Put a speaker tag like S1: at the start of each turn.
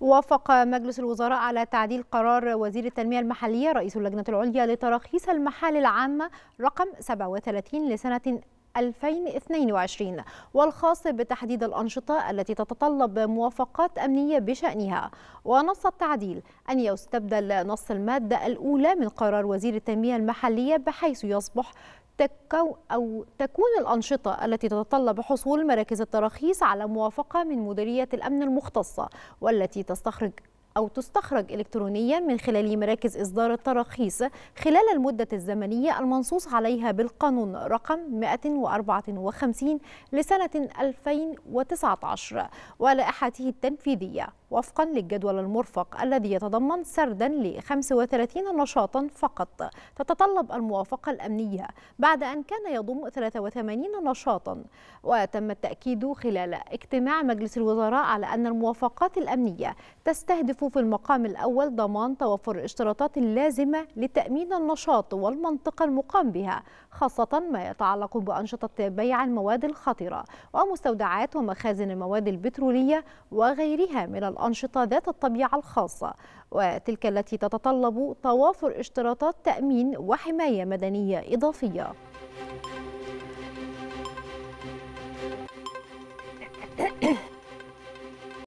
S1: وافق مجلس الوزراء على تعديل قرار وزير التنمية المحلية رئيس اللجنة العليا لتراخيص المحال العامة رقم 37 لسنة 2022 والخاص بتحديد الأنشطة التي تتطلب موافقات أمنية بشأنها ونص التعديل أن يستبدل نص المادة الأولى من قرار وزير التنمية المحلية بحيث يصبح تكو أو تكون الأنشطة التي تتطلب حصول مراكز التراخيص على موافقة من مديرية الأمن المختصة والتي تستخرج أو تستخرج إلكترونيا من خلال مراكز إصدار التراخيص خلال المدة الزمنية المنصوص عليها بالقانون رقم 154 لسنة 2019 ولائحته التنفيذية وفقا للجدول المرفق الذي يتضمن سردا ل 35 نشاطا فقط تتطلب الموافقة الأمنية بعد أن كان يضم 83 نشاطا وتم التأكيد خلال اجتماع مجلس الوزراء على أن الموافقات الأمنية تستهدف في المقام الأول ضمان توفر الاشتراطات اللازمة لتأمين النشاط والمنطقة المقام بها خاصة ما يتعلق بأنشطة بيع المواد الخطرة ومستودعات ومخازن المواد البترولية وغيرها من الأنشطة ذات الطبيعة الخاصة وتلك التي تتطلب توافر اشتراطات تأمين وحماية مدنية إضافية